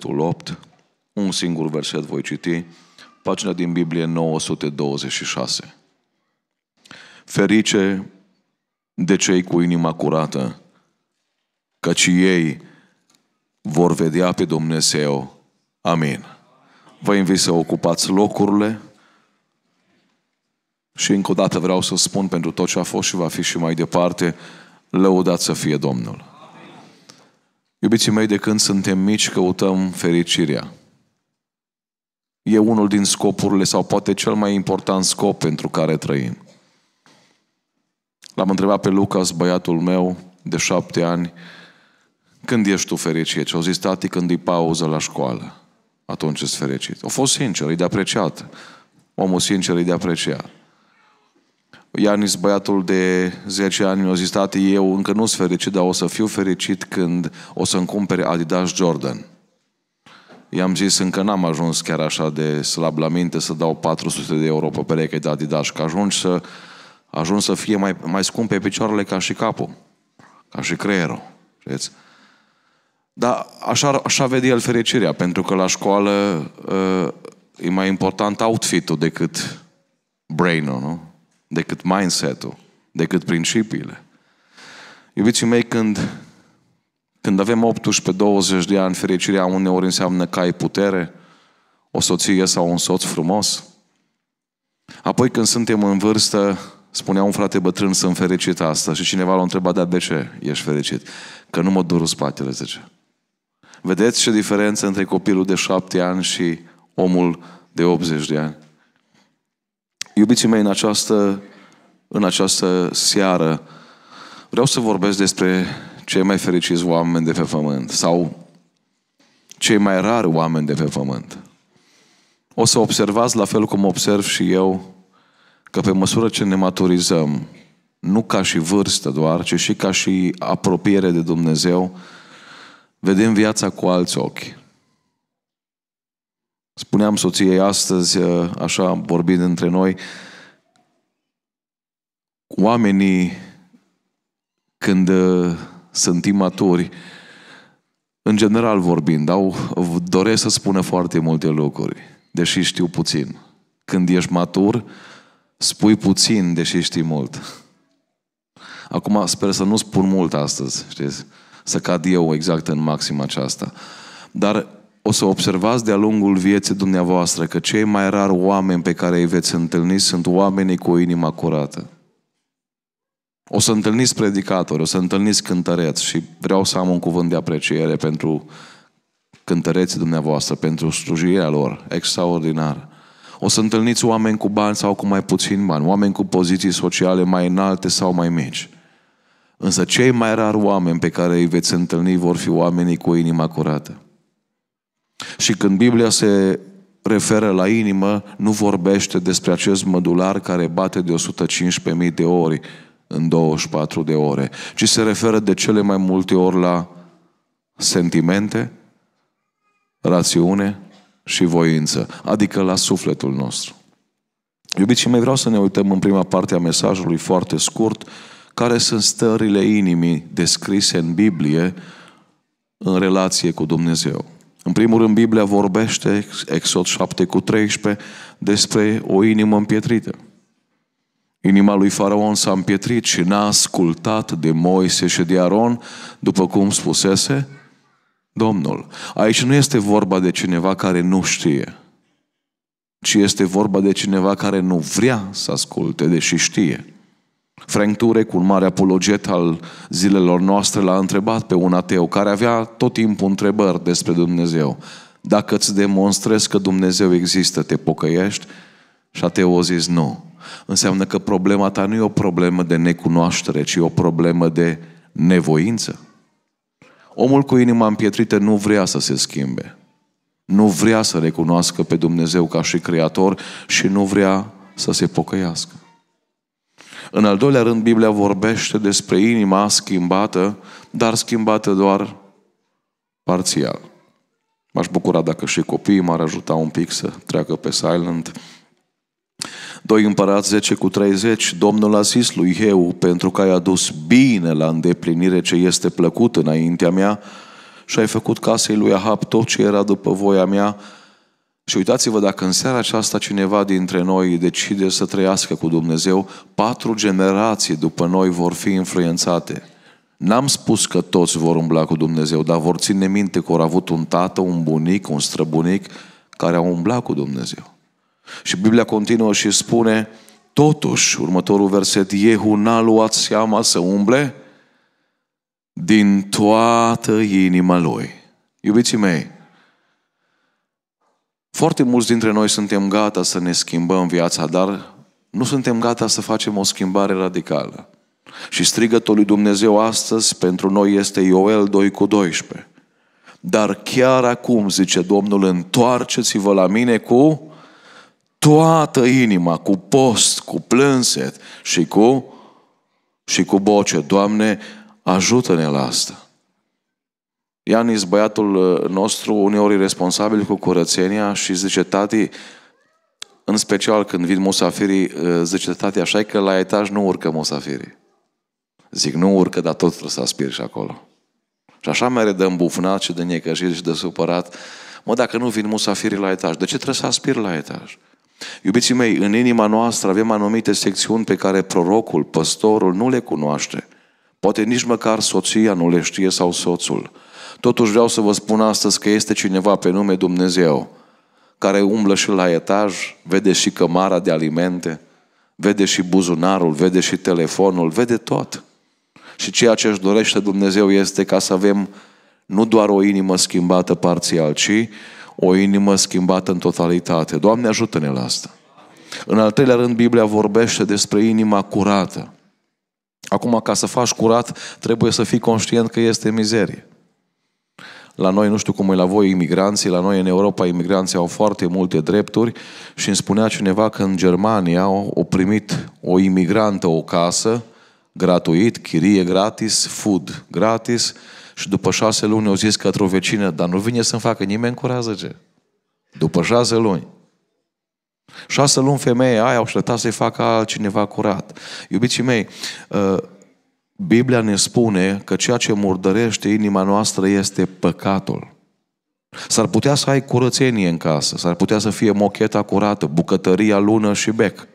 versetul 8, un singur verset voi citi, pagina din Biblie 926. Ferice de cei cu inima curată, căci ei vor vedea pe Dumnezeu. Amin. Vă invit să ocupați locurile și încă o dată vreau să spun pentru tot ce a fost și va fi și mai departe, lăudați să fie Domnul. Iubiții mei, de când suntem mici, căutăm fericirea. E unul din scopurile sau poate cel mai important scop pentru care trăim. L-am întrebat pe Lucas, băiatul meu, de șapte ani, când ești tu fericit? Și au zis, tati, când e pauză la școală. Atunci ești fericit. A fost sincer, e de apreciat. Omul sincer e de apreciat. Ianis, băiatul de 10 ani, mi-a zis, tati, eu încă nu sunt fericit, dar o să fiu fericit când o să-mi cumpere Adidas Jordan. I-am zis, încă n-am ajuns chiar așa de slab la minte să dau 400 de euro pe pereche de Adidas, că ajungi să, ajungi să fie mai, mai scump pe picioarele ca și capul, ca și creierul. Știți? Dar așa, așa vede el fericirea, pentru că la școală uh, e mai important outfit-ul decât brain-ul, nu? decât mindset-ul, decât principiile. Iubiții mei, când, când avem 18-20 de ani, fericirea uneori înseamnă că ai putere, o soție sau un soț frumos. Apoi când suntem în vârstă, spunea un frate bătrân, sunt fericit asta. Și cineva l-a întrebat, dar de ce ești fericit? Că nu mă dur spatele, zice. Vedeți ce diferență între copilul de șapte ani și omul de 80 de ani? Iubiții mei, în această, în această seară vreau să vorbesc despre cei mai fericiți oameni de pe pământ sau cei mai rari oameni de pe pământ. O să observați, la fel cum observ și eu, că pe măsură ce ne maturizăm, nu ca și vârstă doar, ci și ca și apropiere de Dumnezeu, vedem viața cu alți ochi. Spuneam soției astăzi, uh, așa vorbind între noi, oamenii când uh, sunt imaturi, în general vorbind, au, doresc să spună foarte multe lucruri, deși știu puțin. Când ești matur, spui puțin, deși știi mult. Acum sper să nu spun mult astăzi, știți? Să cad eu exact în maxim aceasta. Dar o să observați de-a lungul vieții dumneavoastră că cei mai rari oameni pe care îi veți întâlni sunt oamenii cu o inimă curată. O să întâlniți predicatori, o să întâlniți cântăreți și vreau să am un cuvânt de apreciere pentru cântăreții dumneavoastră, pentru slujirea lor, extraordinară. O să întâlniți oameni cu bani sau cu mai puțin bani, oameni cu poziții sociale mai înalte sau mai mici. Însă cei mai rari oameni pe care îi veți întâlni vor fi oamenii cu inima curată. Și când Biblia se referă la inimă, nu vorbește despre acest mădular care bate de 115.000 de ori în 24 de ore, ci se referă de cele mai multe ori la sentimente, rațiune și voință, adică la sufletul nostru. și mei, vreau să ne uităm în prima parte a mesajului foarte scurt, care sunt stările inimii descrise în Biblie în relație cu Dumnezeu. În primul rând, Biblia vorbește, Exod 7 cu 13, despre o inimă împietrită. Inima lui Faraon s-a împietrit și n-a ascultat de Moise și de Aron, după cum spusese Domnul. Aici nu este vorba de cineva care nu știe, ci este vorba de cineva care nu vrea să asculte, deși știe. Frank Turek, un mare apologet al zilelor noastre, l-a întrebat pe un ateu care avea tot timpul întrebări despre Dumnezeu. Dacă îți demonstrezi că Dumnezeu există, te pocăiești? Și ateul a zis nu. Înseamnă că problema ta nu e o problemă de necunoaștere, ci o problemă de nevoință. Omul cu inima împietrită nu vrea să se schimbe. Nu vrea să recunoască pe Dumnezeu ca și creator și nu vrea să se pocăiască. În al doilea rând, Biblia vorbește despre inima schimbată, dar schimbată doar parțial. M-aș bucura dacă și copiii m-ar ajuta un pic să treacă pe silent. Doi împărați 10 cu 30, Domnul a zis lui Heu, pentru că ai adus bine la îndeplinire ce este plăcut înaintea mea și ai făcut casei lui Ahab tot ce era după voia mea, și uitați-vă dacă în seara aceasta cineva dintre noi decide să trăiască cu Dumnezeu, patru generații după noi vor fi influențate. N-am spus că toți vor umbla cu Dumnezeu, dar vor ține minte că au avut un tată, un bunic, un străbunic care au umblat cu Dumnezeu. Și Biblia continuă și spune, totuși, următorul verset, Iehu n-a luat seama să umble din toată inima lui. Iubiții mei, foarte mulți dintre noi suntem gata să ne schimbăm viața, dar nu suntem gata să facem o schimbare radicală. Și strigătul lui Dumnezeu astăzi pentru noi este Ioel 2 cu 12. Dar chiar acum, zice Domnul, întoarceți-vă la mine cu toată inima, cu post, cu plânset și cu, și cu boce. Doamne, ajută-ne la asta. Ianis, băiatul uh, nostru, uneori responsabil cu curățenia și zice, tati, în special când vin musafirii, uh, zice, tati, așa că la etaj nu urcă musafirii. Zic, nu urcă, dar tot trebuie să aspiri și acolo. Și așa mereu de îmbufnat și de necăjit și de supărat. Mă, dacă nu vin musafirii la etaj, de ce trebuie să aspir la etaj? Iubiții mei, în inima noastră avem anumite secțiuni pe care prorocul, păstorul nu le cunoaște. Poate nici măcar soția nu le știe sau soțul. Totuși vreau să vă spun astăzi că este cineva pe nume Dumnezeu care umblă și la etaj, vede și cămara de alimente, vede și buzunarul, vede și telefonul, vede tot. Și ceea ce își dorește Dumnezeu este ca să avem nu doar o inimă schimbată parțial, ci o inimă schimbată în totalitate. Doamne, ajută-ne la asta. În al treilea rând, Biblia vorbește despre inima curată. Acum, ca să faci curat, trebuie să fii conștient că este mizerie. La noi, nu știu cum e la voi, imigranții, la noi în Europa, imigranții au foarte multe drepturi și îmi spunea cineva că în Germania au primit o imigrantă o casă, gratuit, chirie gratis, food gratis și după șase luni au zis către o vecină, dar nu vine să-mi facă nimeni curajă, ce? După șase luni. Șase luni femeia aia au așteptat să-i facă altcineva curat. Iubiții mei, uh, Biblia ne spune că ceea ce murdărește inima noastră este păcatul. S-ar putea să ai curățenie în casă, s-ar putea să fie mocheta curată, bucătăria lună și bec.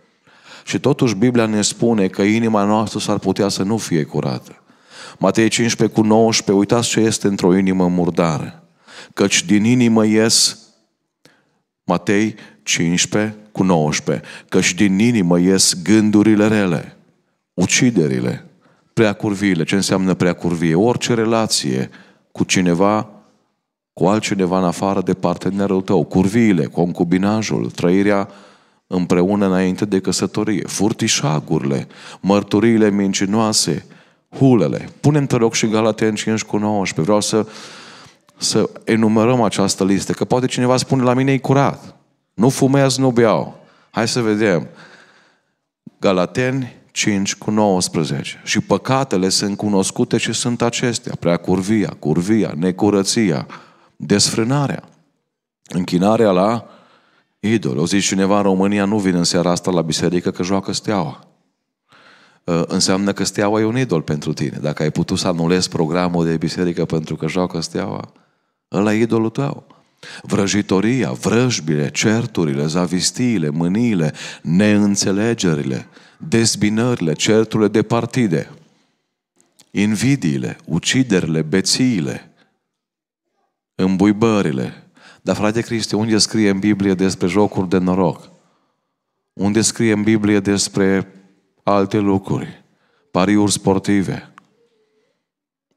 Și totuși Biblia ne spune că inima noastră s-ar putea să nu fie curată. Matei 15 cu 19, uitați ce este într-o inimă murdară. Căci din inimă ies Matei 15 cu 19. Căci din inimă ies gândurile rele, uciderile, preacurviile. Ce înseamnă preacurvie? Orice relație cu cineva, cu altcineva în afară de partenerul tău. Curviile, concubinajul, trăirea împreună înainte de căsătorie, furtișagurile, mărturiile mincinoase, hulele. Punem, te rog, și Galaten 5 cu 19. Vreau să, să enumerăm această listă, că poate cineva spune la mine e curat. Nu fumează, nu beau. Hai să vedem. Galateni 5 cu 19. Și păcatele sunt cunoscute și sunt acestea. Prea curvia, curvia, necurăția, desfrânarea, închinarea la idol. O zici cineva în România, nu vine în seara asta la biserică că joacă steaua. Uh, înseamnă că steaua e un idol pentru tine. Dacă ai putut să anulezi programul de biserică pentru că joacă steaua, ăla e idolul tău. Vrăjitoria, vrăjbile, certurile, zavistiile, mâniile, neînțelegerile – dezbinările, certurile de partide, invidiile, uciderile, bețiile, îmbuibările. Dar, frate Cristi, unde scrie în Biblie despre jocuri de noroc? Unde scrie în Biblie despre alte lucruri? Pariuri sportive,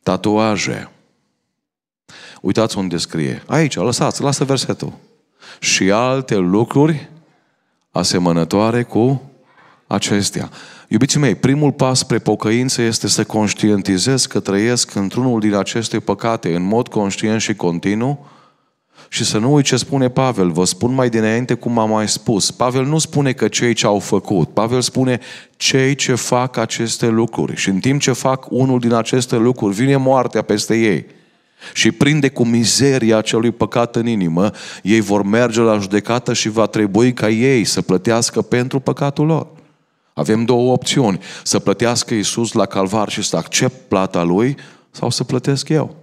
tatuaje. Uitați unde scrie. Aici, lăsați, lasă versetul. Și alte lucruri asemănătoare cu acestea. Iubiții mei, primul pas spre pocăință este să conștientizez că trăiesc într-unul din aceste păcate în mod conștient și continuu și să nu uit ce spune Pavel. Vă spun mai dinainte cum am mai spus. Pavel nu spune că cei ce au făcut. Pavel spune cei ce fac aceste lucruri. Și în timp ce fac unul din aceste lucruri, vine moartea peste ei și prinde cu mizeria acelui păcat în inimă, ei vor merge la judecată și va trebui ca ei să plătească pentru păcatul lor. Avem două opțiuni. Să plătească Isus la calvar și să accept plata Lui sau să plătesc eu.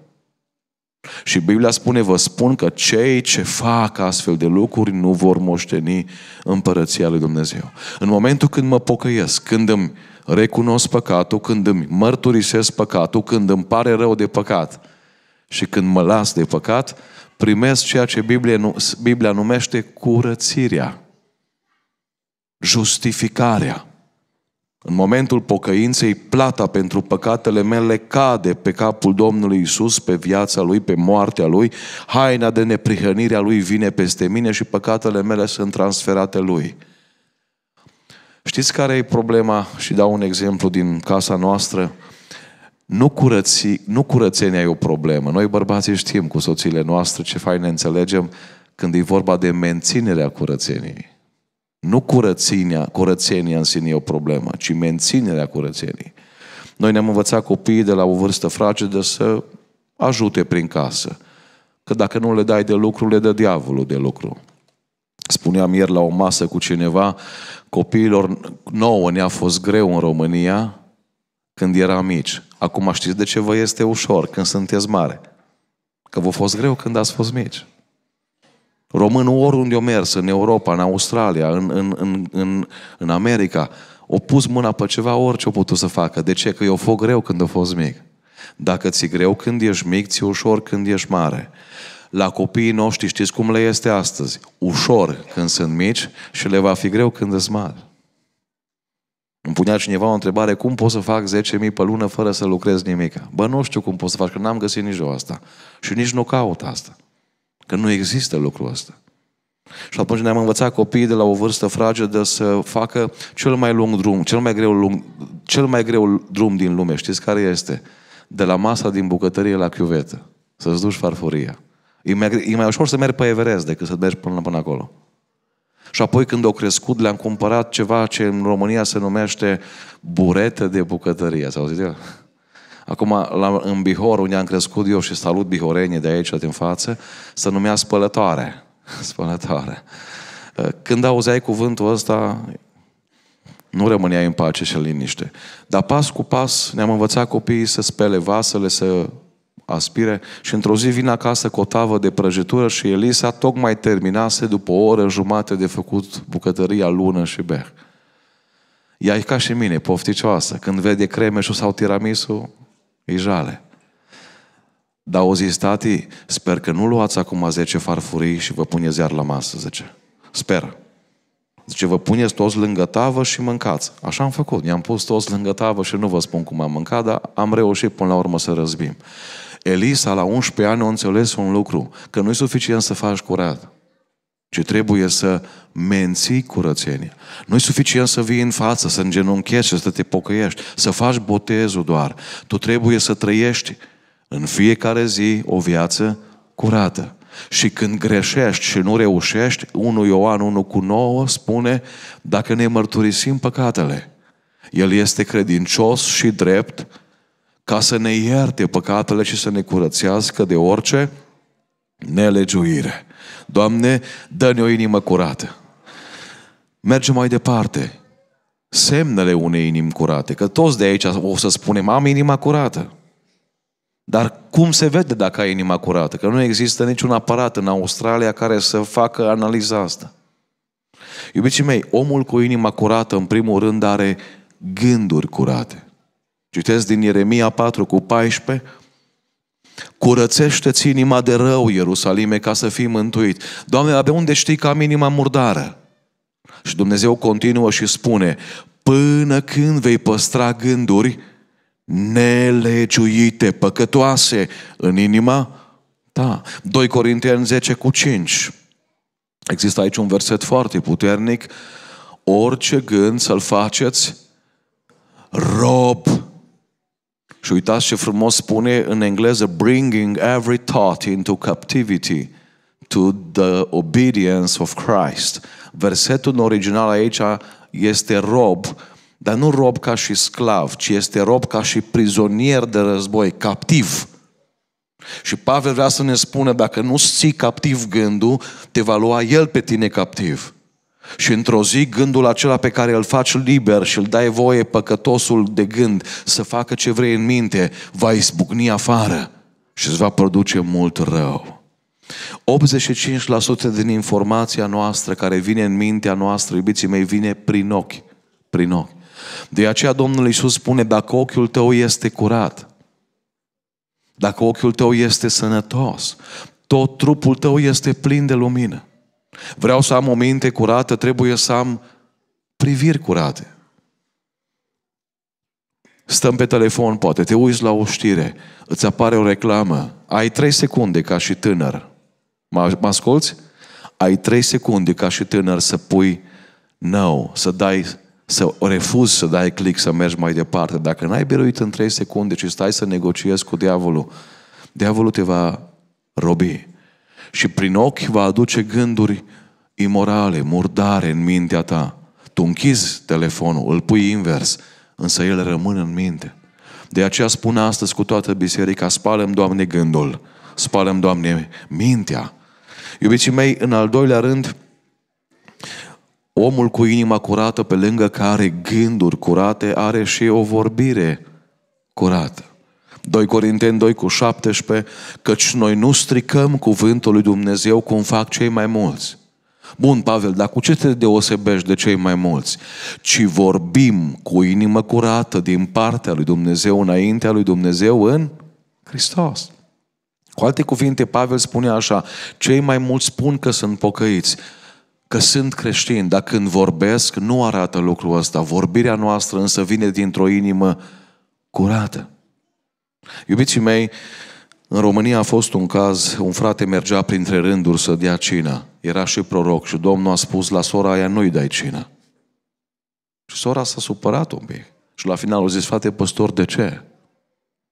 Și Biblia spune, vă spun că cei ce fac astfel de lucruri nu vor moșteni împărăția lui Dumnezeu. În momentul când mă pocăiesc, când îmi recunosc păcatul, când îmi mărturisesc păcatul, când îmi pare rău de păcat și când mă las de păcat, primesc ceea ce Biblia, Biblia numește curățirea, justificarea. În momentul pocăinței, plata pentru păcatele mele cade pe capul Domnului Isus, pe viața Lui, pe moartea Lui, haina de neprihănire a Lui vine peste mine și păcatele mele sunt transferate Lui. Știți care e problema? Și dau un exemplu din casa noastră. Nu, curăți, nu curățenia e o problemă. Noi bărbații știm cu soțiile noastre ce fain ne înțelegem când e vorba de menținerea curățeniei. Nu curățenia, curățenia în sine e o problemă, ci menținerea curățenii. Noi ne-am învățat copiii de la o vârstă fragedă să ajute prin casă. Că dacă nu le dai de lucru, le dă diavolul de lucru. Spuneam ieri la o masă cu cineva, copiilor nouă ne-a fost greu în România când eram mici. Acum știți de ce vă este ușor când sunteți mare. Că v-a fost greu când ați fost mici. Românul oriunde o mers, în Europa, în Australia, în, în, în, în, în America, o pus mâna pe ceva, orice o putut să facă. De ce? Că eu fost greu când a fost mic. Dacă ți greu când ești mic, ți ușor când ești mare. La copiii noștri știți cum le este astăzi? Ușor când sunt mici și le va fi greu când sunt mari. Îmi punea cineva o întrebare, cum pot să fac 10.000 pe lună fără să lucrez nimic? Bă, nu știu cum pot să fac, că n-am găsit nici eu asta. Și nici nu caut asta. Că nu există lucrul ăsta. Și atunci ne-am învățat copiii de la o vârstă fragedă să facă cel mai lung drum, cel mai greu, lung, cel mai greu drum din lume. Știți care este? De la masa din bucătărie la chiuvetă. Să-ți duci farfuria. E mai, e mai ușor să mergi pe Everest decât să mergi până, până acolo. Și apoi când au crescut, le-am cumpărat ceva ce în România se numește buretă de bucătărie. Ați auzit eu? Acum, la, în Bihor, unde am crescut eu și salut bihorenii de aici, din față, se numea spălătoare. Spălătoare. Uh, când auzeai cuvântul ăsta, nu rămâneai în pace și în liniște. Dar pas cu pas ne-am învățat copiii să spele vasele, să aspire și într-o zi vin acasă cu o tavă de prăjitură și Elisa tocmai terminase după o oră jumate de făcut bucătăria lună și beh. Ea e ca și mine, pofticioasă. Când vede cremeșul sau tiramisu. E jale. Dar o zis, tati, sper că nu luați acum 10 farfurii și vă puneți iar la masă, zice. Sper. Zice, vă puneți toți lângă tavă și mâncați. Așa am făcut. i am pus toți lângă tavă și nu vă spun cum am mâncat, dar am reușit până la urmă să răzbim. Elisa, la 11 ani, a înțeles un lucru, că nu e suficient să faci curat ci trebuie să menții curățenia. Nu e suficient să vii în față, să îngenunchești, și să te pocăiești, să faci botezul doar. Tu trebuie să trăiești în fiecare zi o viață curată. Și când greșești și nu reușești, 1 Ioan 1 cu 9 spune, dacă ne mărturisim păcatele, El este credincios și drept ca să ne ierte păcatele și să ne curățească de orice nelegiuire. Doamne, dă-ne o inimă curată. Mergem mai departe. Semnele unei inimi curate. Că toți de aici o să spunem, am inima curată. Dar cum se vede dacă ai inima curată? Că nu există niciun aparat în Australia care să facă analiza asta. Iubiții mei, omul cu inima curată, în primul rând, are gânduri curate. Citesc din Ieremia 4 cu 14, Curățește-ți inima de rău, Ierusalime, ca să fii mântuit. Doamne, de unde știi că am inima murdară? Și Dumnezeu continuă și spune, până când vei păstra gânduri nelegiuite, păcătoase în inima ta. 2 Corinteni 10 cu 5. Există aici un verset foarte puternic. Orice gând să-l faceți rob și uitați ce frumos spune în engleză, bringing every thought into captivity to the obedience of Christ. Versetul original aici este rob, dar nu rob ca și sclav, ci este rob ca și prizonier de război, captiv. Și Pavel vrea să ne spună, dacă nu ții captiv gândul, te va lua el pe tine captiv. Și într-o zi gândul acela pe care îl faci liber și îl dai voie păcătosul de gând să facă ce vrei în minte, va izbucni afară și îți va produce mult rău. 85% din informația noastră care vine în mintea noastră, iubiții mei, vine prin ochi. Prin ochi. De aceea Domnul Iisus spune, dacă ochiul tău este curat, dacă ochiul tău este sănătos, tot trupul tău este plin de lumină. Vreau să am o minte curată, trebuie să am priviri curate. Stăm pe telefon, poate te uiți la o știre, îți apare o reclamă, ai trei secunde ca și tânăr. Mă asculți? Ai trei secunde ca și tânăr să pui no, să dai să refuzi să dai click, să mergi mai departe. Dacă n-ai biruit în trei secunde și stai să negociezi cu diavolul, diavolul te va robi și prin ochi va aduce gânduri imorale, murdare în mintea ta. Tu închizi telefonul, îl pui invers, însă el rămâne în minte. De aceea spun astăzi cu toată biserica, spalăm, Doamne, gândul, spalăm, Doamne, mintea. Iubiții mei, în al doilea rând, omul cu inima curată, pe lângă care gânduri curate, are și o vorbire curată. 2 Corinteni 2 cu 17, căci noi nu stricăm cuvântul lui Dumnezeu cum fac cei mai mulți. Bun, Pavel, dar cu ce te deosebești de cei mai mulți? Ci vorbim cu inimă curată din partea lui Dumnezeu, înaintea lui Dumnezeu în Hristos. Cu alte cuvinte, Pavel spune așa, cei mai mulți spun că sunt pocăiți, că sunt creștini, dar când vorbesc nu arată lucrul ăsta. Vorbirea noastră însă vine dintr-o inimă curată. Iubiții mei, în România a fost un caz, un frate mergea printre rânduri să dea cina. Era și proroc și Domnul a spus la sora aia, nu-i dai cina. Și sora s-a supărat un pic. Și la final a zis, frate păstor, de ce?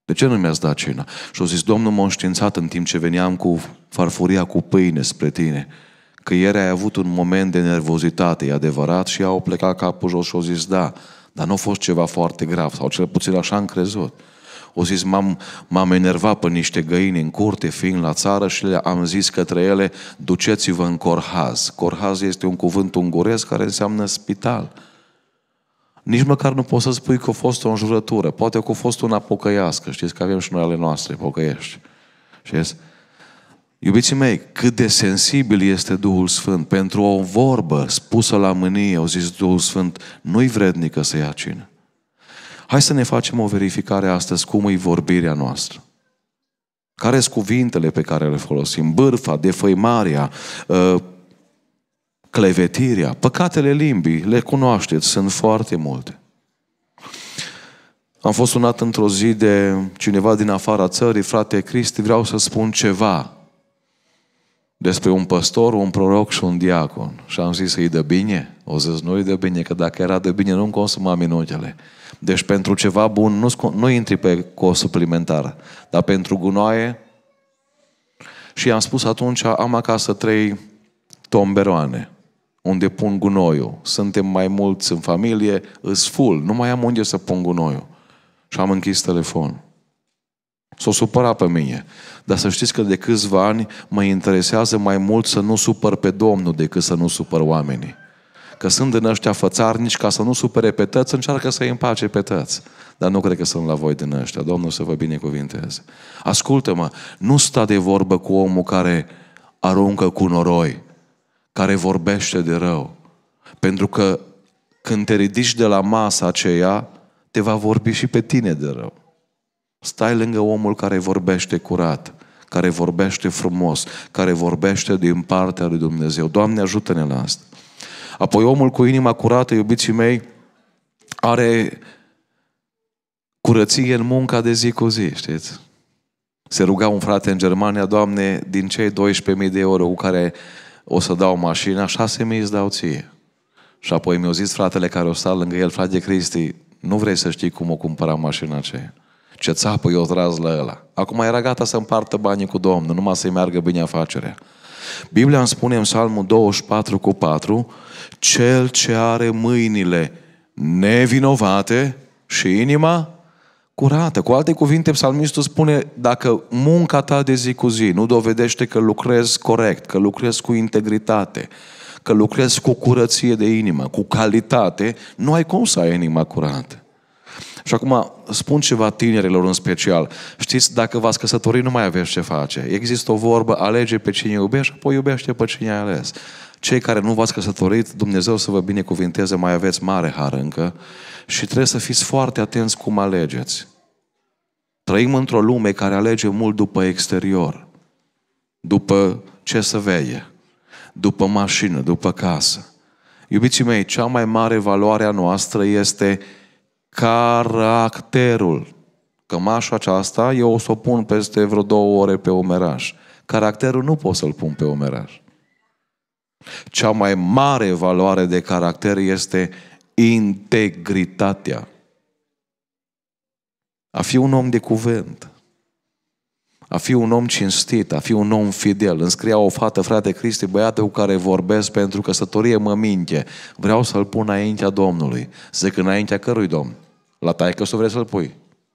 De ce nu mi-ați dat cina? Și a zis, Domnul m-a înștiințat în timp ce veneam cu farfuria cu pâine spre tine. Că ieri ai avut un moment de nervozitate, e adevărat, și au plecat capul jos și au zis, da, dar nu a fost ceva foarte grav, sau cel puțin așa am crezut. O zis, m-am, m-am enervat pe niște găini în curte, fiind la țară și le-am zis către ele, duceți-vă în corhaz. Corhaz este un cuvânt unguresc care înseamnă spital. Nici măcar nu poți să spui că a fost o înjurătură. Poate că a fost una pocăiască. Știți că avem și noi ale noastre pocăiești. Știți? Iubiții mei, cât de sensibil este Duhul Sfânt pentru o vorbă spusă la mânie, au zis Duhul Sfânt, nu-i vrednică să ia cină. Hai să ne facem o verificare astăzi cum e vorbirea noastră. Care sunt cuvintele pe care le folosim? Bârfa, defăimarea, ă, clevetirea, păcatele limbii, le cunoașteți, sunt foarte multe. Am fost sunat într-o zi de cineva din afara țării, frate Cristi, vreau să spun ceva despre un păstor, un proroc și un diacon. Și am zis să-i dă bine. O zis, nu-i dă bine, că dacă era de bine, nu-mi consuma minutele. Deci pentru ceva bun nu, nu intri pe cost suplimentar, dar pentru gunoaie și am spus atunci, am acasă trei tomberoane unde pun gunoiul. Suntem mai mulți în familie, îs full, nu mai am unde să pun gunoiul. Și am închis telefonul. S-o supăra pe mine. Dar să știți că de câțiva ani mă interesează mai mult să nu supăr pe Domnul decât să nu supăr oamenii că sunt din ăștia fățarnici ca să nu supere pe tăți, încearcă să-i împace pe tăți. Dar nu cred că sunt la voi din ăștia. Domnul să vă binecuvinteze. Ascultă-mă, nu sta de vorbă cu omul care aruncă cu noroi, care vorbește de rău. Pentru că când te ridici de la masa aceea, te va vorbi și pe tine de rău. Stai lângă omul care vorbește curat, care vorbește frumos, care vorbește din partea lui Dumnezeu. Doamne, ajută-ne la asta. Apoi omul cu inima curată, iubiții mei, are curăție în munca de zi cu zi, știți? Se ruga un frate în Germania, Doamne, din cei 12.000 de euro cu care o să dau mașina, 6.000 îți dau ție. Și apoi mi-au zis fratele care o sta lângă el, frate Cristi, nu vrei să știi cum o cumpăra mașina aceea. Ce țapă eu tras la ăla. Acum era gata să împartă banii cu Domnul, numai să-i meargă bine afacerea. Biblia îmi spune în Psalmul 24 cu 4, cel ce are mâinile nevinovate și inima curată. Cu alte cuvinte, psalmistul spune, dacă munca ta de zi cu zi nu dovedește că lucrezi corect, că lucrezi cu integritate, că lucrezi cu curăție de inimă, cu calitate, nu ai cum să ai inima curată. Și acum spun ceva tinerilor în special. Știți, dacă v-ați căsătorit, nu mai aveți ce face. Există o vorbă, alege pe cine iubești, apoi iubește pe cine ai ales. Cei care nu v-ați căsătorit, Dumnezeu să vă binecuvinteze, mai aveți mare har încă și trebuie să fiți foarte atenți cum alegeți. Trăim într-o lume care alege mult după exterior, după ce să veie, după mașină, după casă. Iubiții mei, cea mai mare valoare a noastră este caracterul. Cămașa aceasta, eu o să o pun peste vreo două ore pe omeraj. Caracterul nu pot să-l pun pe omeraj. Cea mai mare valoare de caracter este integritatea. A fi un om de cuvânt. A fi un om cinstit, a fi un om fidel. Îmi scria o fată, frate Cristi, băiatul cu care vorbesc pentru căsătorie mă minte. Vreau să-l pun înaintea Domnului. Zic, înaintea cărui Domn? La taică să vrei să-l pui.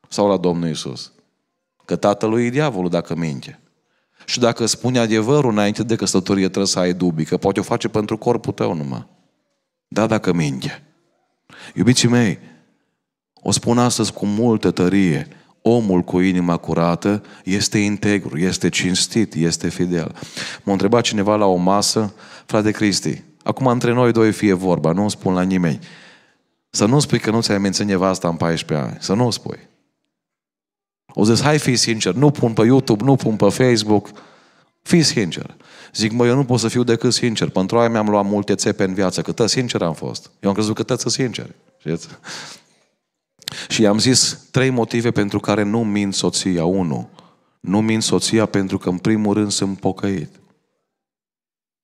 Sau la Domnul Isus. Că tatălui e diavolul dacă minte. Și dacă spune adevărul înainte de căsătorie, trebuie să ai dubii, că poate o face pentru corpul tău numai. Da, dacă minte. Iubiții mei, o spun astăzi cu multă tărie, omul cu inima curată este integru, este cinstit, este fidel. M-a întrebat cineva la o masă, frate Cristi, acum între noi doi fie vorba, nu spun la nimeni, să nu spui că nu ți-ai mințit nevasta în 14 ani. Să nu spui. O zis, hai fi sincer, nu pun pe YouTube, nu pun pe Facebook. Fii sincer. Zic, mă, eu nu pot să fiu decât sincer. Pentru aia mi-am luat multe țepe în viață. Câtă sincer am fost. Eu am crezut că tăți sincer. Știți? Și i-am zis trei motive pentru care nu mint soția. Unu, nu mint soția pentru că în primul rând sunt pocăit.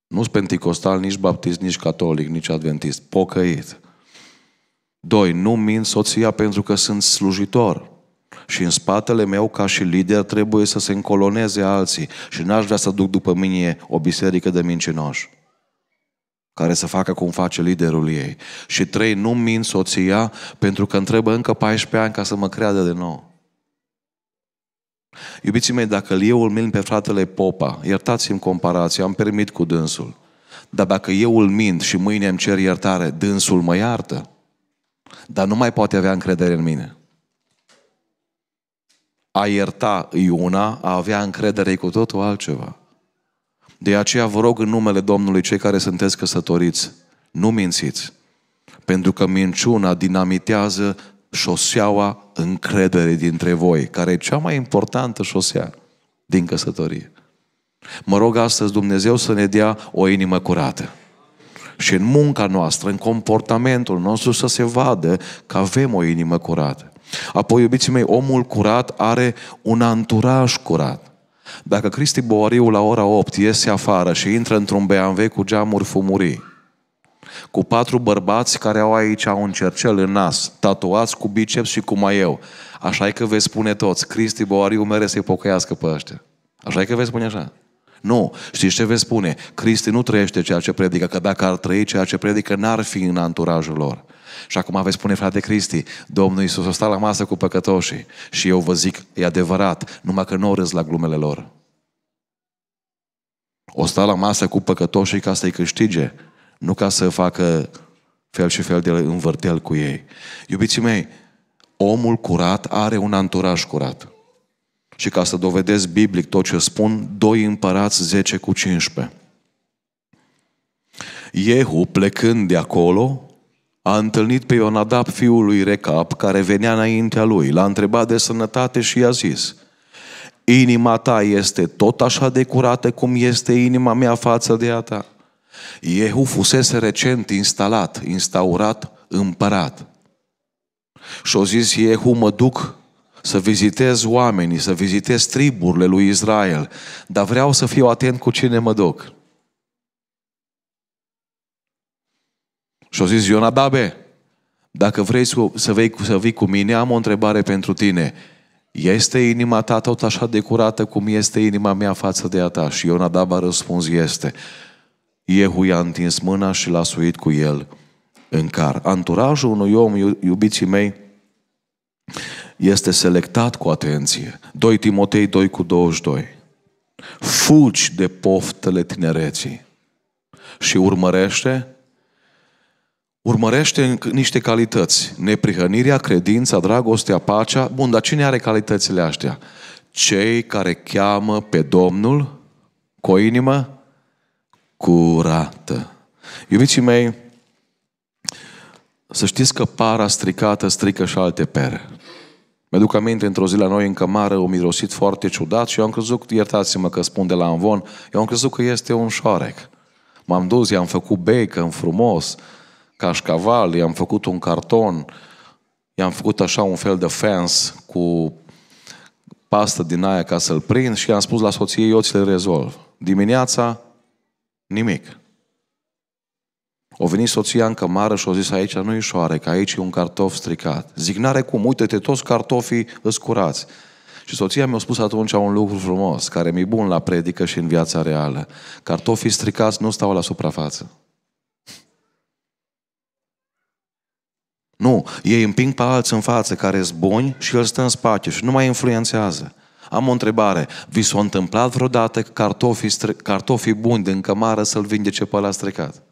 Nu sunt penticostal, nici baptist, nici catolic, nici adventist. Pocăit. Doi Nu mint soția pentru că sunt slujitor. Și în spatele meu, ca și lider, trebuie să se încoloneze alții. Și n-aș vrea să duc după mine o biserică de mincinoși care să facă cum face liderul ei. Și trei, nu mint soția pentru că întrebă încă 14 ani ca să mă creadă de nou. Iubiții mei, dacă eu îl mint pe fratele Popa, iertați-mi comparația, am permit cu dânsul. Dar dacă eu îl mint și mâine îmi cer iertare, dânsul mă iartă. Dar nu mai poate avea încredere în mine. A ierta e una, a avea încredere cu totul altceva. De aceea vă rog în numele Domnului cei care sunteți căsătoriți, nu mințiți. Pentru că minciuna dinamitează șoseaua încredere dintre voi, care e cea mai importantă șosea din căsătorie. Mă rog astăzi Dumnezeu să ne dea o inimă curată și în munca noastră, în comportamentul nostru să se vadă că avem o inimă curată. Apoi, iubiții mei, omul curat are un anturaj curat. Dacă Cristi Boariu la ora 8 iese afară și intră într-un BMW cu geamuri fumurii, cu patru bărbați care au aici un cercel în nas, tatuați cu biceps și cu maieu. Așa că veți spune toți, Cristi Boariu mere să-i pocăiască pe ăștia. Așa că veți spune așa. Nu. Știi ce vei spune? Cristi nu trăiește ceea ce predică, că dacă ar trăi ceea ce predică, n-ar fi în anturajul lor. Și acum vei spune, frate Cristi, Domnul Iisus a stat la masă cu păcătoșii și eu vă zic, e adevărat, numai că nu o râs la glumele lor. O sta la masă cu păcătoșii ca să-i câștige, nu ca să facă fel și fel de învârtel cu ei. Iubiții mei, omul curat are un anturaj curat. Și ca să dovedesc biblic tot ce spun, doi împărați 10 cu 15. Iehu, plecând de acolo, a întâlnit pe Ionadab, fiul lui Recap, care venea înaintea lui. L-a întrebat de sănătate și i-a zis, Inima ta este tot așa de curată cum este inima mea față de a ta. Iehu fusese recent instalat, instaurat împărat. Și-o zis Iehu, mă duc să vizitez oamenii, să vizitez triburile lui Israel, dar vreau să fiu atent cu cine mă duc. Și au zis, Ionadabe, dacă vrei să, vei, să vii cu mine, am o întrebare pentru tine. Este inima ta tot așa de curată cum este inima mea față de a ta? Și Ionadab a răspuns, este. Iehu i-a întins mâna și l-a suit cu el în car. Anturajul unui om, iubiții mei, este selectat cu atenție. 2 Timotei 2 cu 22. Fugi de poftele tinereții și urmărește urmărește niște calități. Neprihănirea, credința, dragostea, pacea. Bun, dar cine are calitățile astea? Cei care cheamă pe Domnul cu o inimă curată. Iubiții mei, să știți că para stricată strică și alte pere. Mi-aduc aminte, într-o zi la noi în cămară, o mirosit foarte ciudat și eu am crezut, iertați-mă că spun de la Anvon, eu am crezut că este un șoarec. M-am dus, i-am făcut bacon frumos, cașcaval, i-am făcut un carton, i-am făcut așa un fel de fence cu pastă din aia ca să-l prind și i-am spus la soție, eu ți le rezolv. Dimineața, nimic. O venit soția în cămară și o zis aici nu e șoare, că aici e un cartof stricat. Zic, n-are cum, uite-te, toți cartofii îți curați. Și soția mi-a spus atunci un lucru frumos, care mi-e bun la predică și în viața reală. Cartofii stricați nu stau la suprafață. Nu, ei împing pe alții în față care buni și el stă în spate și nu mai influențează. Am o întrebare. Vi s-a întâmplat vreodată că cartofii, str- cartofii buni din cămară să-l vindece pe la stricat?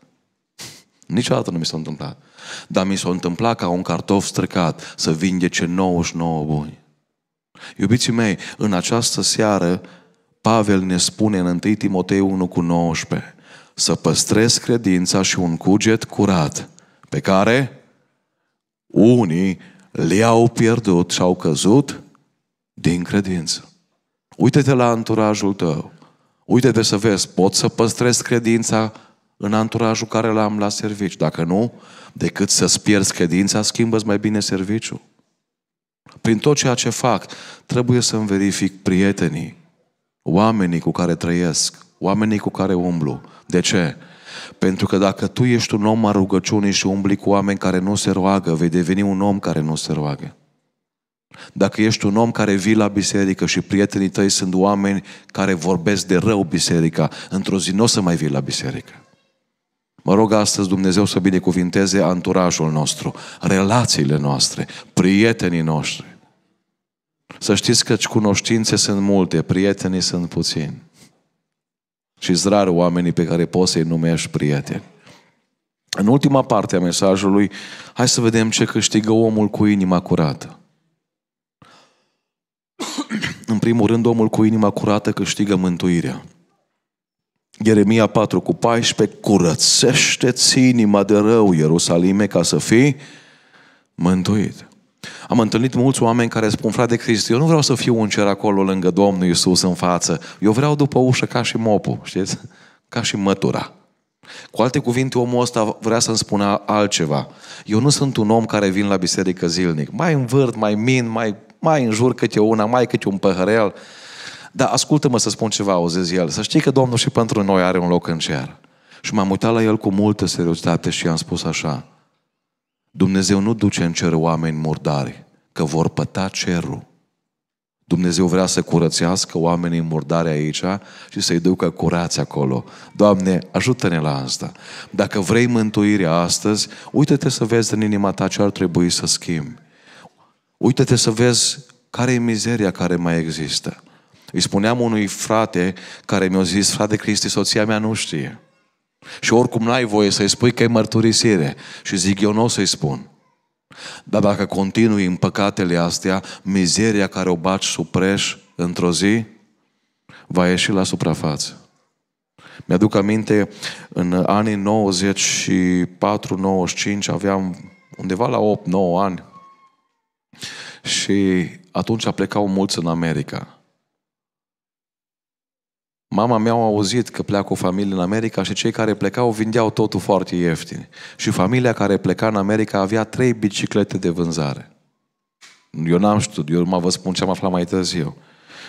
Niciodată nu mi s-a întâmplat. Dar mi s-a întâmplat ca un cartof stricat să vindece 99 buni. Iubiții mei, în această seară, Pavel ne spune în 1 Timotei 1 cu 19 să păstrez credința și un cuget curat pe care unii le-au pierdut și au căzut din credință. Uite-te la anturajul tău. Uite-te să vezi, pot să păstrez credința în anturajul care l-am la serviciu. Dacă nu, decât să-ți pierzi credința, schimbă mai bine serviciu. Prin tot ceea ce fac, trebuie să-mi verific prietenii, oamenii cu care trăiesc, oamenii cu care umblu. De ce? Pentru că dacă tu ești un om a rugăciunii și umbli cu oameni care nu se roagă, vei deveni un om care nu se roagă. Dacă ești un om care vii la biserică și prietenii tăi sunt oameni care vorbesc de rău biserica, într-o zi nu o să mai vii la biserică. Mă rog astăzi Dumnezeu să binecuvinteze anturajul nostru, relațiile noastre, prietenii noștri. Să știți că cunoștințe sunt multe, prietenii sunt puțini. Și zrar oamenii pe care poți să-i numești prieteni. În ultima parte a mesajului, hai să vedem ce câștigă omul cu inima curată. În primul rând, omul cu inima curată câștigă mântuirea. Ieremia 4 cu 14, curățește-ți inima de rău, Ierusalime, ca să fii mântuit. Am întâlnit mulți oameni care spun, frate Cristi, eu nu vreau să fiu un cer acolo lângă Domnul Iisus în față. Eu vreau după ușă ca și mopul, știți? Ca și mătura. Cu alte cuvinte, omul ăsta vrea să-mi spună altceva. Eu nu sunt un om care vin la biserică zilnic. Mai învârt, mai min, mai, mai înjur câte una, mai câte un păhărel. Dar ascultă-mă să spun ceva, o zis el. Să știi că Domnul și pentru noi are un loc în cer. Și m-am uitat la el cu multă seriozitate și i-am spus așa. Dumnezeu nu duce în cer oameni murdari, că vor păta cerul. Dumnezeu vrea să curățească oamenii murdari aici și să-i ducă curați acolo. Doamne, ajută-ne la asta. Dacă vrei mântuirea astăzi, uită-te să vezi în inima ta ce ar trebui să schimbi. Uită-te să vezi care e mizeria care mai există. Îi spuneam unui frate care mi-a zis, frate Cristi, soția mea nu știe. Și oricum n-ai voie să-i spui că e mărturisire. Și zic, eu nu o să-i spun. Dar dacă continui în păcatele astea, mizeria care o baci supreș într-o zi, va ieși la suprafață. Mi-aduc aminte, în anii 94-95 aveam undeva la 8-9 ani și atunci plecau mulți în America. Mama mea a auzit că pleacă o familie în America și cei care plecau vindeau totul foarte ieftin. Și familia care pleca în America avea trei biciclete de vânzare. Eu n-am știut, eu mă vă spun ce am aflat mai târziu.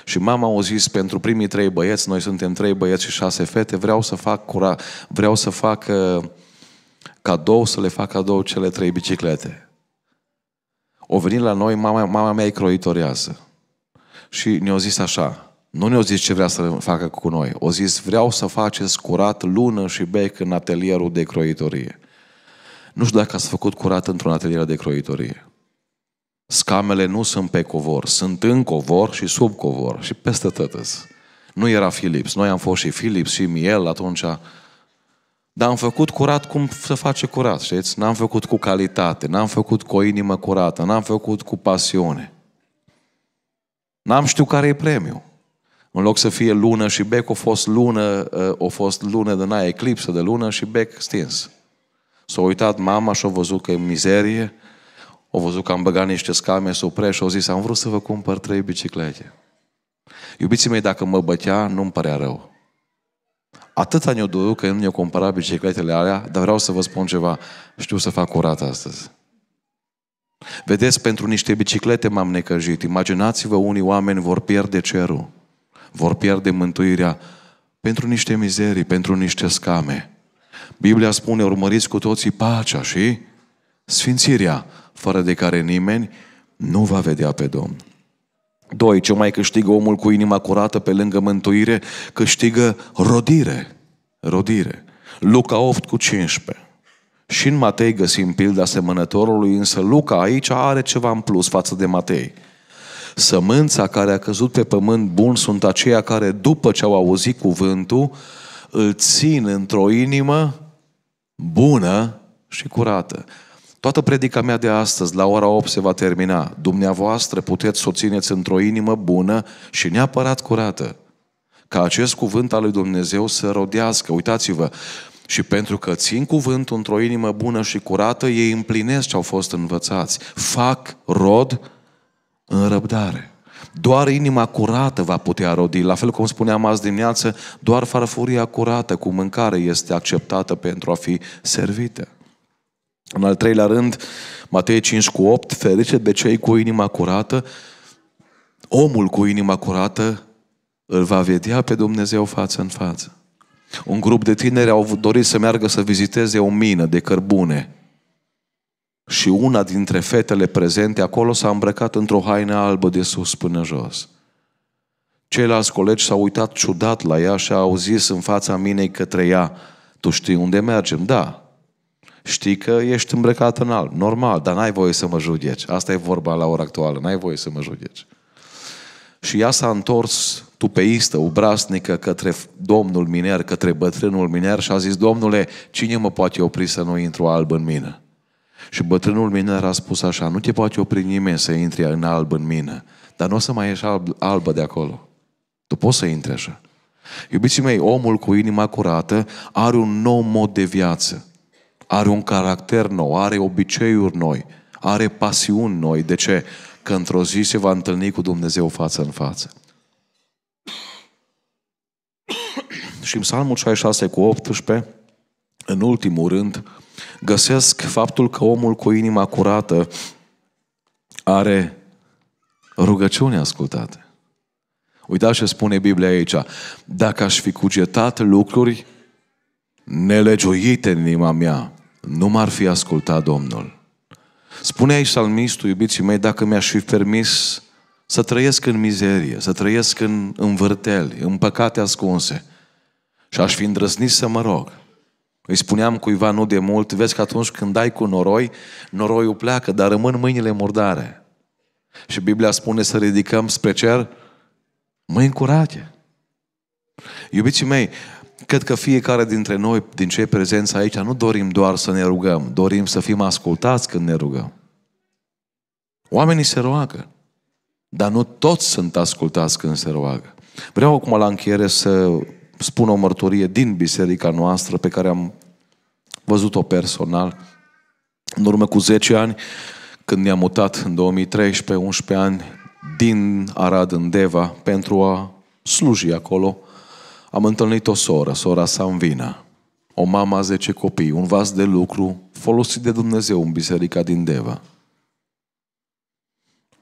Și mama a zis, pentru primii trei băieți, noi suntem trei băieți și șase fete, vreau să fac, cura, vreau să fac uh, cadou, să le fac cadou cele trei biciclete. O venit la noi, mama, mama mea e croitorează. Și ne a zis așa, nu ne o zis ce vrea să facă cu noi. O zis, vreau să faceți curat lună și bec în atelierul de croitorie. Nu știu dacă ați făcut curat într-un atelier de croitorie. Scamele nu sunt pe covor, sunt în covor și sub covor și peste tătăs. Nu era Philips. Noi am fost și Philips și Miel atunci. Dar am făcut curat cum se face curat, știți? N-am făcut cu calitate, n-am făcut cu o inimă curată, n-am făcut cu pasiune. N-am știut care e premiul. În loc să fie lună și bec, o fost lună, o eh, fost lună de naia eclipsă de lună și bec stins. S-a uitat mama și a văzut că e mizerie, o văzut că am băgat niște scame să opre și a zis, am vrut să vă cumpăr trei biciclete. Iubiții mei, dacă mă bătea, nu-mi părea rău. Atâta ne-o duc că nu ne-o cumpăra bicicletele alea, dar vreau să vă spun ceva. Știu să fac curat astăzi. Vedeți, pentru niște biciclete m-am necăjit. Imaginați-vă, unii oameni vor pierde cerul vor pierde mântuirea pentru niște mizerii, pentru niște scame. Biblia spune, urmăriți cu toții pacea și sfințirea, fără de care nimeni nu va vedea pe Domn. Doi Ce mai câștigă omul cu inima curată pe lângă mântuire? Câștigă rodire. Rodire. Luca 8 cu 15. Și în Matei găsim pilda semănătorului, însă Luca aici are ceva în plus față de Matei. Sămânța care a căzut pe pământ bun sunt aceia care, după ce au auzit cuvântul, îl țin într-o inimă bună și curată. Toată predica mea de astăzi, la ora 8, se va termina. Dumneavoastră puteți să o țineți într-o inimă bună și neapărat curată. Ca acest cuvânt al lui Dumnezeu să rodească. Uitați-vă, și pentru că țin cuvântul într-o inimă bună și curată, ei împlinesc ce au fost învățați. Fac rod în răbdare. Doar inima curată va putea rodi. La fel cum spuneam azi dimineață, doar farfuria curată cu mâncare este acceptată pentru a fi servită. În al treilea rând, Matei 5 cu 8, ferice de cei cu inima curată, omul cu inima curată îl va vedea pe Dumnezeu față în față. Un grup de tineri au dorit să meargă să viziteze o mină de cărbune și una dintre fetele prezente acolo s-a îmbrăcat într-o haină albă de sus până jos. Ceilalți colegi s-au uitat ciudat la ea și au zis în fața minei către ea, tu știi unde mergem, da. Știi că ești îmbrăcat în alb, normal, dar n-ai voie să mă judeci. Asta e vorba la ora actuală, n-ai voie să mă judeci. Și ea s-a întors tupeistă, ubrasnică către domnul miner, către bătrânul miner și a zis, domnule, cine mă poate opri să nu intru alb în mine? Și bătrânul miner a spus așa, nu te poate opri nimeni să intri în alb în mină, dar nu o să mai ieși alb, albă de acolo. Tu poți să intri așa. Iubiții mei, omul cu inima curată are un nou mod de viață. Are un caracter nou, are obiceiuri noi, are pasiuni noi. De ce? Că într-o zi se va întâlni cu Dumnezeu față în față. Și în Psalmul 66 cu 18, în ultimul rând, Găsesc faptul că omul cu inima curată are rugăciune ascultate. Uitați ce spune Biblia aici. Dacă aș fi cugetat lucruri nelegiuite în inima mea, nu m-ar fi ascultat Domnul. Spune aici salmistul, iubiții mei, dacă mi-aș fi permis să trăiesc în mizerie, să trăiesc în învârteli, în păcate ascunse și aș fi îndrăznit să mă rog, îi spuneam cuiva nu de mult, vezi că atunci când dai cu noroi, noroiul pleacă, dar rămân mâinile murdare. Și Biblia spune să ridicăm spre cer mâini curate. Iubiții mei, cred că fiecare dintre noi, din cei prezenți aici, nu dorim doar să ne rugăm, dorim să fim ascultați când ne rugăm. Oamenii se roagă, dar nu toți sunt ascultați când se roagă. Vreau acum la încheiere să spun o mărturie din biserica noastră pe care am văzut-o personal. În urmă cu 10 ani, când ne-am mutat în 2013-11 ani din Arad în Deva pentru a sluji acolo, am întâlnit o soră, sora Sanvina, o mamă a 10 copii, un vas de lucru folosit de Dumnezeu în biserica din Deva.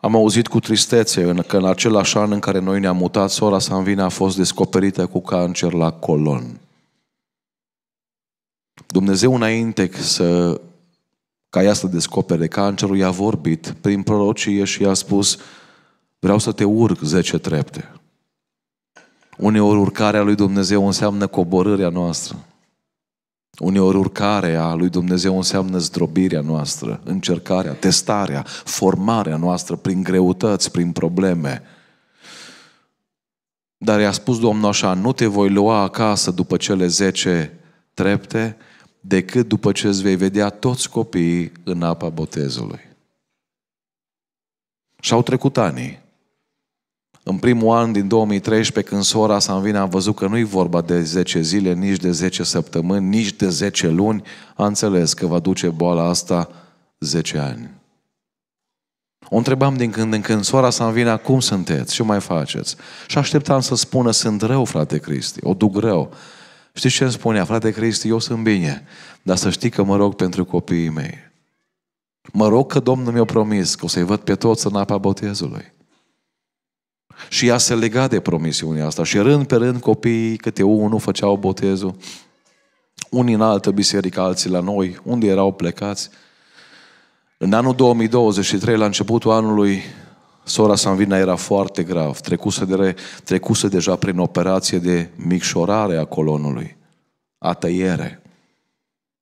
Am auzit cu tristețe că în același an în care noi ne-am mutat, sora Sanvina a fost descoperită cu cancer la colon. Dumnezeu înainte să, ca ea să descopere cancerul, i-a vorbit prin prorocie și i-a spus vreau să te urc 10 trepte. Uneori urcarea lui Dumnezeu înseamnă coborârea noastră. Uneori urcarea lui Dumnezeu înseamnă zdrobirea noastră, încercarea, testarea, formarea noastră prin greutăți, prin probleme. Dar i-a spus Domnul așa, nu te voi lua acasă după cele zece trepte, decât după ce îți vei vedea toți copiii în apa botezului. Și au trecut ani. În primul an din 2013, când sora sa vine, am văzut că nu-i vorba de 10 zile, nici de 10 săptămâni, nici de 10 luni. A înțeles că va duce boala asta 10 ani. O întrebam din când în când, s sa vine, cum sunteți? Ce mai faceți? Și așteptam să spună, sunt rău, frate Cristi, o duc rău. Știți ce îmi spunea? Frate Cristi, eu sunt bine, dar să știi că mă rog pentru copiii mei. Mă rog că Domnul mi-a promis că o să-i văd pe toți în apa botezului. Și ea se lega de promisiunea asta. Și rând pe rând copiii, câte unul făceau botezul, unii în altă biserică, alții la noi, unde erau plecați. În anul 2023, la începutul anului, sora Sanvina era foarte grav, trecuse, de, trecuse deja prin operație de micșorare a colonului, a tăiere.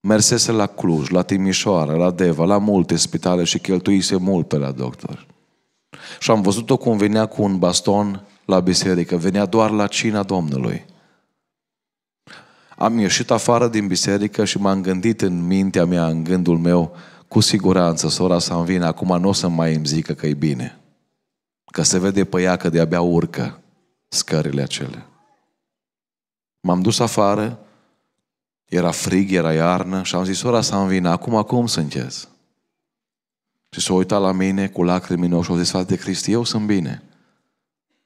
Mersese la Cluj, la Timișoara, la Deva, la multe spitale și cheltuise mult pe la doctor. Și am văzut-o cum venea cu un baston la biserică. Venea doar la cina Domnului. Am ieșit afară din biserică și m-am gândit în mintea mea, în gândul meu, cu siguranță, sora să-mi vine, acum nu o să mai îmi zică că e bine. Că se vede pe ea că de-abia urcă scările acele. M-am dus afară, era frig, era iarnă și am zis, sora să-mi vină, acum cum sunteți? Și s-a uitat la mine cu lacrimi în ochi și a zis, de Cristi, eu sunt bine.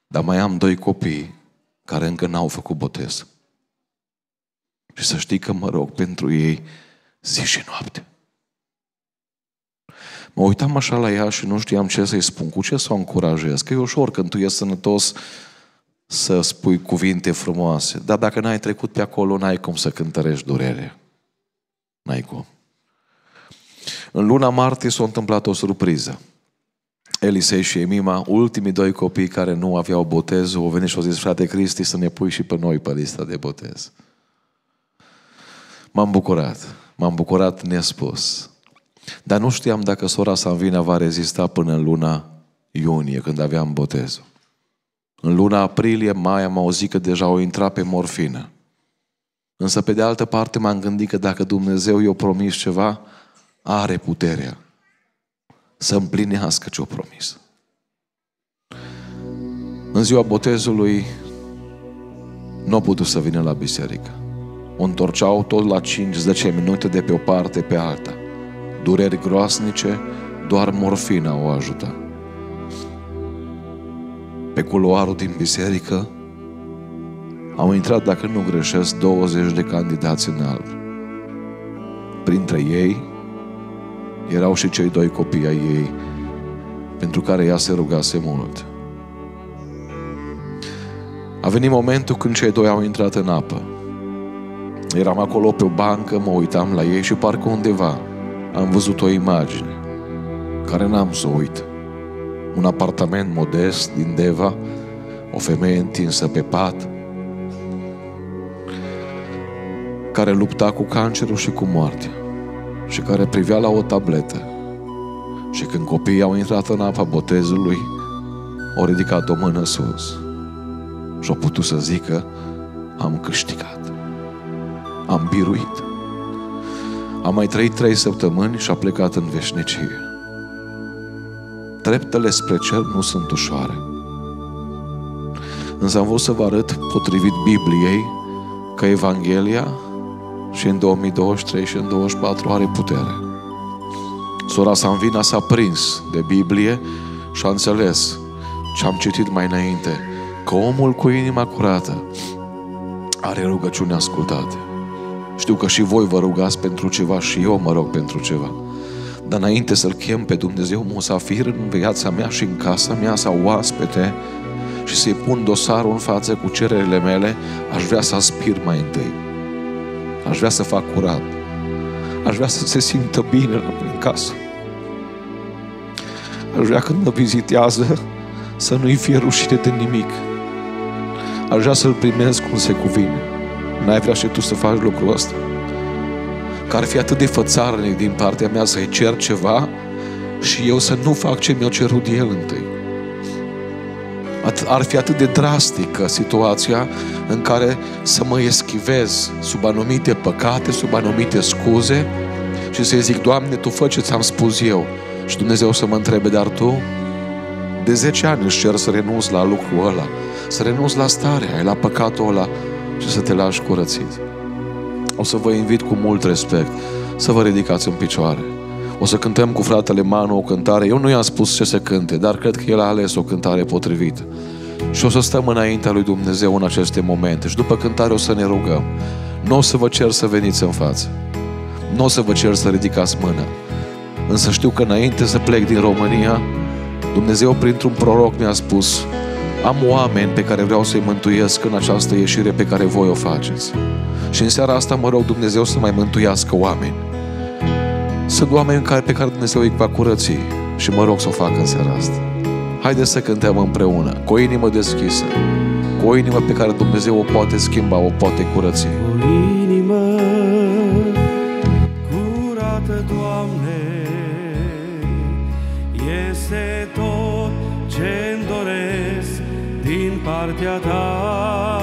Dar mai am doi copii care încă n-au făcut botez. Și să știi că mă rog pentru ei zi și noapte. Mă uitam așa la ea și nu știam ce să-i spun, cu ce să o încurajez. Că e ușor când tu ești sănătos să spui cuvinte frumoase. Dar dacă n-ai trecut pe acolo, n-ai cum să cântărești durerea. N-ai cum. În luna martie s-a întâmplat o surpriză. Elisei și Emima, ultimii doi copii care nu aveau botez, au venit și au zis, frate Cristi, să ne pui și pe noi pe lista de botez. M-am bucurat. M-am bucurat nespus. Dar nu știam dacă sora vină va rezista până în luna iunie, când aveam botezul. În luna aprilie, mai am auzit că deja o intrat pe morfină. Însă, pe de altă parte, m-am gândit că dacă Dumnezeu i-a promis ceva, are puterea să împlinească ce-o promis. În ziua botezului nu a putut să vină la biserică. O întorceau tot la 5-10 minute de pe o parte pe alta. Dureri groasnice, doar morfina o ajuta. Pe culoarul din biserică au intrat, dacă nu greșesc, 20 de candidați în alb. Printre ei, erau și cei doi copii ai ei, pentru care ea se rugase mult. A venit momentul când cei doi au intrat în apă. Eram acolo pe o bancă, mă uitam la ei și parcă undeva am văzut o imagine care n-am să uit. Un apartament modest din Deva, o femeie întinsă pe pat, care lupta cu cancerul și cu moartea și care privea la o tabletă. Și când copiii au intrat în apa botezului, au ridicat o mână sus și au putut să zică, am câștigat, am biruit. Am mai trăit trei săptămâni și a plecat în veșnicie. Treptele spre cer nu sunt ușoare. Însă am vrut să vă arăt, potrivit Bibliei, că Evanghelia și în 2023 și în 2024 are putere. Sora Sanvina s-a prins de Biblie și a înțeles ce am citit mai înainte, că omul cu inima curată are rugăciune ascultate. Știu că și voi vă rugați pentru ceva și eu mă rog pentru ceva. Dar înainte să-L chem pe Dumnezeu musafir în viața mea și în casa mea sau oaspete și să-i pun dosarul în față cu cererile mele, aș vrea să aspir mai întâi Aș vrea să fac curat. Aș vrea să se simtă bine la mine în casă. Aș vrea când mă vizitează să nu-i fie rușine de nimic. Aș vrea să-l primesc cum se cuvine. N-ai vrea și tu să faci lucrul ăsta? Că ar fi atât de fățarnic din partea mea să-i cer ceva și eu să nu fac ce mi-a cerut el întâi ar fi atât de drastică situația în care să mă eschivez sub anumite păcate, sub anumite scuze și să-i zic, Doamne, Tu fă ce ți-am spus eu. Și Dumnezeu să mă întrebe, dar Tu? De 10 ani își cer să renunți la lucrul ăla, să renunți la starea, la păcatul ăla și să te lași curățit. O să vă invit cu mult respect să vă ridicați în picioare. O să cântăm cu fratele Manu o cântare. Eu nu i-am spus ce să cânte, dar cred că el a ales o cântare potrivită. Și o să stăm înaintea lui Dumnezeu în aceste momente. Și după cântare o să ne rugăm. Nu o să vă cer să veniți în față. Nu o să vă cer să ridicați mâna. Însă știu că înainte să plec din România, Dumnezeu printr-un proroc mi-a spus am oameni pe care vreau să-i mântuiesc în această ieșire pe care voi o faceți. Și în seara asta mă rog Dumnezeu să mai mântuiască oameni. Sunt oameni care, pe care Dumnezeu îi va curăți și mă rog să o facă în seara asta. Haideți să cântăm împreună, cu o inimă deschisă, cu o inimă pe care Dumnezeu o poate schimba, o poate curăți. O inimă curată, Doamne, este tot ce-mi doresc din partea Ta.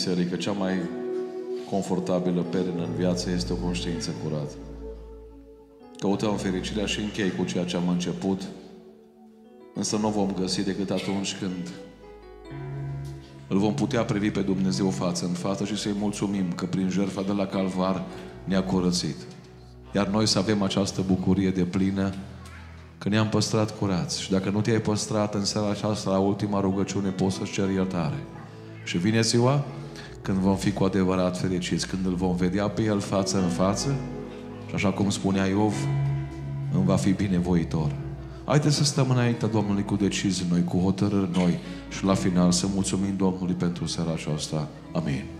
biserică, cea mai confortabilă perină în viață este o conștiință curată. Căutăm fericirea și închei cu ceea ce am început, însă nu vom găsi decât atunci când îl vom putea privi pe Dumnezeu față în față și să-i mulțumim că prin jertfa de la Calvar ne-a curățit. Iar noi să avem această bucurie de plină că ne-am păstrat curați. Și dacă nu te-ai păstrat în seara aceasta la ultima rugăciune, poți să-ți ceri iertare. Și vine ziua când vom fi cu adevărat fericiți, când îl vom vedea pe El față în față și așa cum spunea Iov, îmi va fi binevoitor. Haideți să stăm înaintea Domnului cu decizii noi, cu hotărâri noi și la final să mulțumim Domnului pentru seara aceasta. Amin.